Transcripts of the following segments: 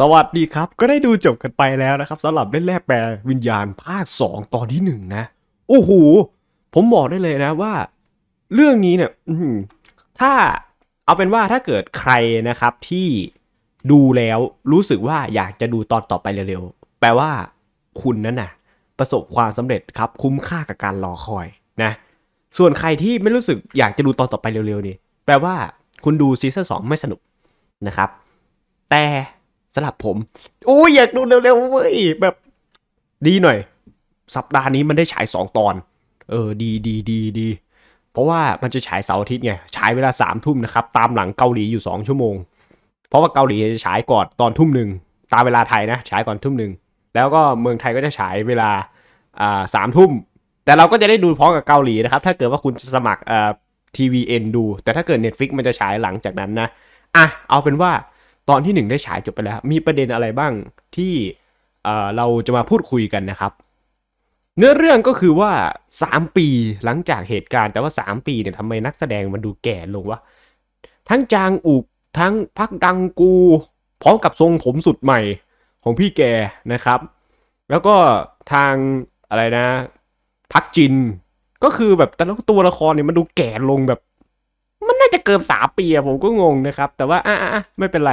สวัสดีครับ ก็ได้ดูจบกันไปแล้วนะครับสำหรับเล่นแร่แปลวิญญาณภาค 2 ตอนที่ 1 นะ โอ้โห ผมบอกได้เลยนะว่า เรื่องนี้เนี่ยถ้าเอาเป็นว่าถ้าเกิดใครนะครับที่ดูแล้ว รู้สึกว่าอยากจะดูตอนต่อไปเร็วๆ แปลว่า คุณนั้นน่ะ ประสบความสำเร็จครับคุ้มค่ากับการรอคอย นะ ส่วนใครที่ไม่รู้สึก อยากจะดูตอนต่อไปเร็วๆนี่ แปลว่าคุณดูซีซั่นสองไม่สนุกนะครับ แต่สำหรับผมโอ้ยอยากดูเร็วๆเว้ยแบบดีหน่อย สัปดาห์นี้มันได้ฉาย 2 ตอน เออดีดีดีดี เพราะว่ามันจะฉายเสาร์อาทิตย์ไงฉายเวลาสามทุ่มนะครับตามหลังเกาหลีอยู่2ชั่วโมงเพราะว่าเกาหลีจะฉายก่อนตอนทุ่มหนึ่งตามเวลาไทยนะฉายก่อนทุ่มหนึ่งแล้วก็เมืองไทยก็จะฉายเวลาอ่าสามทุ่มแต่เราก็จะได้ดูพร้อมกับเกาหลีนะครับถ้าเกิดว่าคุณสมัครอ่าทีวีเอ็นดูแต่ถ้าเกิด Netflix มันจะฉายหลังจากนั้นนะอ่ะเอาเป็นว่าตอนที่ 1 ได้ฉายจบไปแล้ว มีประเด็นอะไรบ้างที่เราจะมาพูดคุยกันนะครับ เนื้อเรื่องก็คือว่า 3 ปีหลังจากเหตุการณ์ แต่ว่า 3 ปีเนี่ยทำไมนักแสดงมันดูแก่ลงวะทั้งจางอุบทั้งพักดังกูพร้อมกับทรงผมสุดใหม่ ของพี่แกนะครับ แล้วก็ทางอะไรนะ พักจินก็คือแบบแต่ละตัวละครเนี่ยมันดูแก่ลงแบบ มันน่าจะเกินสามปีอะผมก็งงนะครับ แต่ว่าอ่ะอ่ะไม่เป็นไร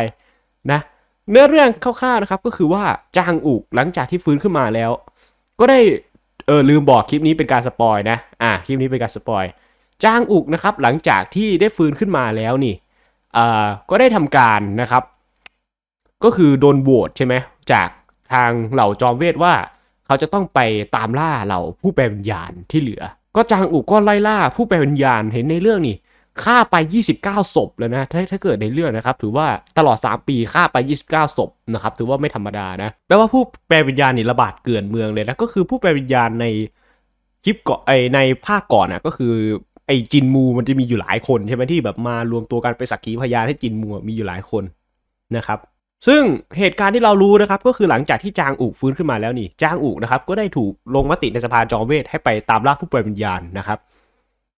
นะเนื้อเรื่องคร่าวๆนะครับก็คือว่าจางอุกหลังจากที่ฟื้นขึ้นมาแล้ว ก็ได้เออลืมบอกคลิปนี้เป็นการสปอยนะอ่าคลิปนี้เป็นการสปอยจางอุกนะครับ หลังจากที่ได้ฟื้นขึ้นมาแล้วนี่อ่าก็ได้ทำการนะครับก็คือโดนโหวตใช่ไหมจากทางเหล่าจอมเวทว่า เขาจะต้องไปตามล่าเหล่าผู้แปลวิญญาณที่เหลือ ก็จางอุกก็ไล่ล่า ผู้แปลวิญญาณเห็นในเรื่องนี่ฆ่าไป 29ศพเลยนะถ้าถ้าเกิดในเรื่องนะครับ ถือว่าตลอด 3 ปีฆ่าไป 29ศพนะครับถือว่าไม่ธรรมดานะแปลว่าผู้แปลวิญญาณนี่ระบาดเกลื่อนเมืองเลยนะก็คือผู้แปลวิญญาณในคลิปก่อนไอในภาคก่อนนะก็คือไอจินมูมันจะมีอยู่หลายคนใช่ไหมที่แบบมารวมตัวกันไปสักขีพยานให้จินมูมีอยู่หลายคนนะครับ ซึ่งเหตุการณ์ที่เรารู้นะครับ ก็คือหลังจากที่จางอูกฟื้นขึ้นมาแล้วนี่จางอูกนะครับก็ได้ถูกลงมติในสภาจอมเวทให้ไปตามล่าผู้แปลวิญญาณนะครับ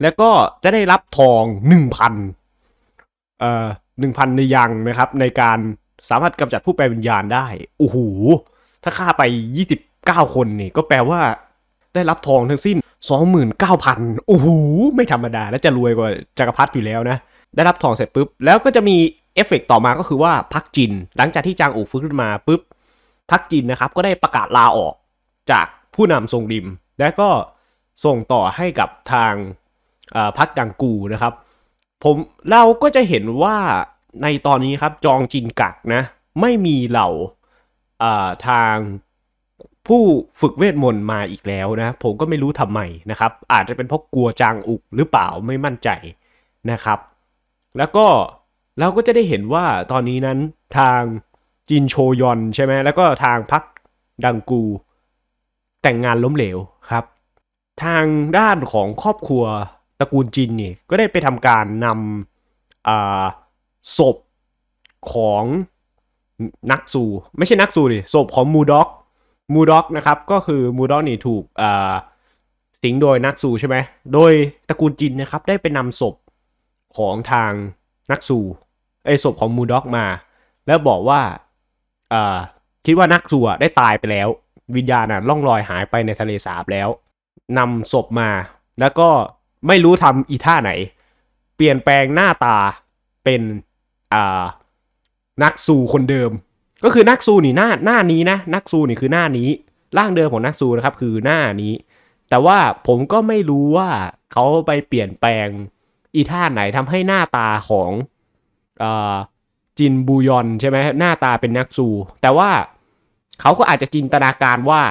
แล้วก็จะได้รับทองหนึ่งพันเอ่อหนึ่งพันในยังนะครับ ในการสามารถกำจัดผู้แปลวิญญาณได้ โอ้โห ถ้าฆ่าไปยี่สิบเก้าคนนี่ก็แปลว่า ได้รับทองทั้งสิ้นสองหมื่นเก้าพันโอ้โห ไม่ธรรมดา และจะรวยกว่าจักรพรรดิอยู่แล้วนะ ได้รับทองเสร็จปุ๊บ แล้วก็จะมีเอฟเฟกต่อมาก็คือว่าพักจิน หลังจากที่จางอู่ฟื้นขึ้นมาปุ๊บพักจินนะครับ ก็ได้ประกาศลาออกจากผู้นำทรงริม และก็ส่งต่อให้กับทางพักดังกูนะครับผมเราก็จะเห็นว่าในตอนนี้ครับจองจิน กักนะไม่มีเหล่าทางผู้ฝึกเวทมนต์มาอีกแล้วนะผมก็ไม่รู้ทำไมนะครับ อาจจะเป็นเพราะกลัวจางอุกหรือเปล่าไม่มั่นใจนะครับแล้วก็เราก็จะได้เห็นว่าตอนนี้นั้นทางจินโชยอนใช่ไหมแล้วก็ทางพักดังกู แต่งงานล้มเหลวครับ ทางด้านของครอบครัวตระกูลจินเนี่ยก็ได้ไปทำการนำศพของนักสูไม่ใช่นักสูดิศพของมูด็อกมูด็อกนะครับก็คือมูด็อกนี่ถูกสิงโดยนักสูใช่ไหมโดยตระกูลจินนะครับได้ไปนำศพของทางนักสูไอศพของมูด็อกมา แล้วบอกว่าคิดว่านักสูได้ตายไปแล้ว วิญญาณน่ะล่องลอยหายไปในทะเลสาบแล้วนำศพมา แล้วก็ไม่รู้ทำอีท่าไหน เปลี่ยนแปลงหน้าตาเป็น อ่า นักซูคนเดิม ก็คือนักซูนี่หน้าหน้านี้นะนักซูนี่คือหน้านี้ร่างเดิมของนักซูนะครับคือหน้านี้ แต่ว่าผมก็ไม่รู้ว่าเขาไปเปลี่ยนแปลงอีท่าไหนทำให้หน้าตาของอ่าจินบูยอนใช่ไหมหน้าตาเป็นนักซู แต่ว่าเขาก็อาจจะจินตนาการว่า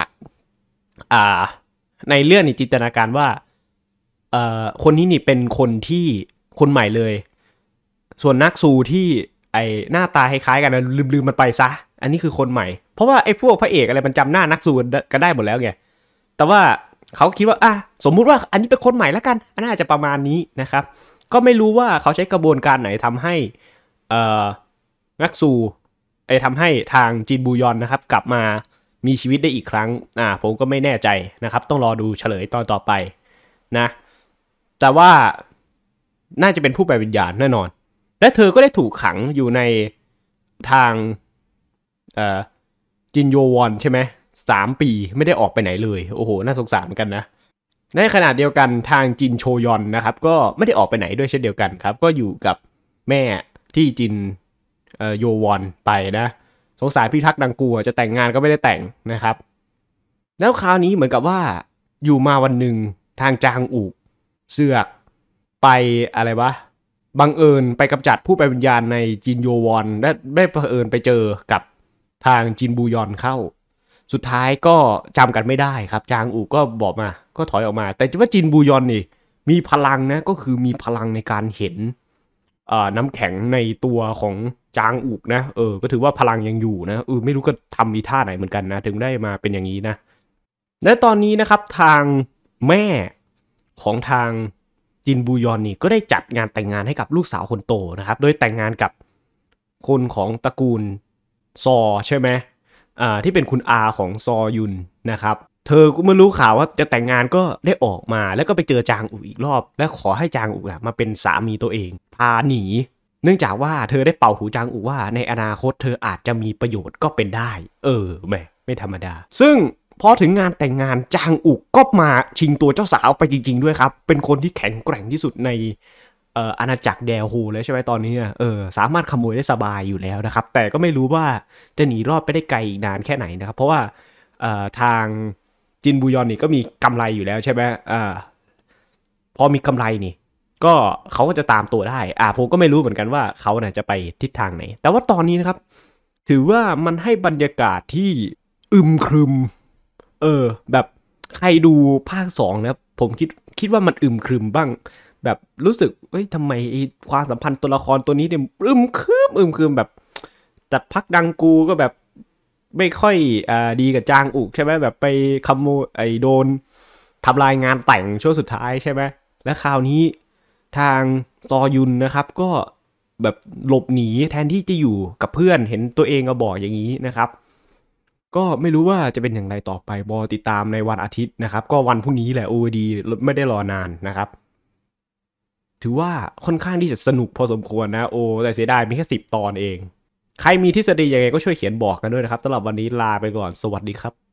อ่าในเรื่องนี่จินตนาการว่าคนนี้นี่เป็นคนที่คนใหม่เลย ส่วนนักซูที่ไอหน้าตาคล้ายๆกันนะลืมลืมมันไปซะ อันนี้คือคนใหม่ เพราะว่าไอพวกพระเอกอะไรมันจำหน้านักซูกันได้หมดแล้วไง แต่ว่าเขาคิดว่า อ่ะสมมุติว่า อันนี้เป็นคนใหม่แล้วกันอันน่าจะประมาณนี้นะครับ ก็ไม่รู้ว่าเขาใช้กระบวนการไหนทำให้เอ่อนักซูไอทำให้ทางจีนบูยอนนะครับ กลับมามีชีวิตได้อีกครั้ง อ่า ผมก็ไม่แน่ใจนะครับ ต้องรอดูเฉลยตอนต่อไปนะแต่ว่าน่าจะเป็นผู้แปลวิญญาณแน่นอน และเธอก็ได้ถูกขังอยู่ในทางจินโยวอนใช่ไหมสามปีไม่ได้ออกไปไหนเลย โอ้โห น่าสงสารเหมือนกันนะในขณะเดียวกันทางจินโชยอนนะครับ ก็ไม่ได้ออกไปไหนด้วยเช่นเดียวกันครับ ก็อยู่กับแม่ที่จินโยวอนไปนะ สงสารพี่ทักดังกูจะแต่งงานก็ไม่ได้แต่งนะครับ แล้วคราวนี้เหมือนกับว่าอยู่มาวันหนึ่งทางจางอูกเสือกไปอะไรวะ บังเอิญไปกำจัดผู้ไปวิญญาณในจินโยวอน และไระเผอิญไปเจอกับทางจินบูยอนเข้า สุดท้ายก็จำกันไม่ได้ครับ จางอูก็บอกมา ก็ถอยออกมา แต่ว่าจินบูยอนนี่มีพลังนะ ก็คือมีพลังในการเห็นน้ำแข็งในตัวของจางอุกนะ เออ ก็ถือว่าพลังยังอยู่นะ เออ ไม่รู้ก็ทำอีท่าไหนเหมือนกันนะ ถึงได้มาเป็นอย่างนี้นะ และตอนนี้นะครับทางแม่ของทางจินบูยอนนี่ก็ได้จัดงานแต่งงานให้กับลูกสาวคนโตนะครับ โดยแต่งงานกับคนของตระกูลซอใช่ไหมอ่าที่เป็นคุณอาของซอยุนนะครับ เธอก็เมื่อรู้ข่าวว่าจะแต่งงานก็ได้ออกมาแล้วก็ไปเจอจางอุอีกรอบ และขอให้จางอุมาเป็นสามีตัวเอง พาหนี เนื่องจากว่าเธอได้เป่าหูจางอุว่า ในอนาคตเธออาจจะมีประโยชน์ก็เป็นได้ เออแม่ไม่ธรรมดา ซึ่งพอถึงงานแต่งงานจางอุกก็มาชิงตัวเจ้าสาวไปจริงๆด้วยครับ เป็นคนที่แข็งแกร่งที่สุดในอาณาจักรแดโฮแล้วใช่ไหมตอนนี้เออสามารถขโมยได้สบายอยู่แล้วนะครับ แต่ก็ไม่รู้ว่าจะหนีรอดไปได้ไกลอีกนานแค่ไหนนะครับ เพราะว่าทางจินบุยอนนี่ก็มีกำไรอยู่แล้วใช่ไหมอ่าพอมีกำไรนี่ ก็เขาก็จะตามตัวได้อ่าผมก็ไม่รู้เหมือนกันว่าเขาน่ยจะไปทิศทางไหน แต่ว่าตอนนี้นะครับ ถือว่ามันให้บรรยากาศที่อึมครึมเออแบบใครดูภาคสองนะผมคิดคิดว่ามันอึมครึมบ้าง แบบรู้สึกเฮ้ยทำไมความสัมพันธ์ตัวละครตัวนี้เนี่ยอึมครึมอึมครึมแบบแต่พักดังกูก็แบบไม่ค่อยอ่าดีกับจางอุกใช่ไหมแบบไปขโมไอโดนทำลายงานแต่งช่วงสุดท้ายใช่ไหมและคราวนี้ทางซอยุนนะครับก็แบบหลบหนีแทนที่จะอยู่กับเพื่อนเห็นตัวเองก็บอกอย่างนี้นะครับก็ไม่รู้ว่าจะเป็นอย่างไรต่อไป บอติดตามในวันอาทิตย์นะครับ ก็วันพรุ่งนี้แหละโอดี ไม่ได้รอนานนะครับ ถือว่าค่อนข้างที่จะสนุกพอสมควรนะโอแต่เสียดายมีแค่สิบตอนเอง ใครมีทฤษฎียังไงก็ช่วยเขียนบอกกันด้วยนะครับสำหรับวันนี้ลาไปก่อนสวัสดีครับ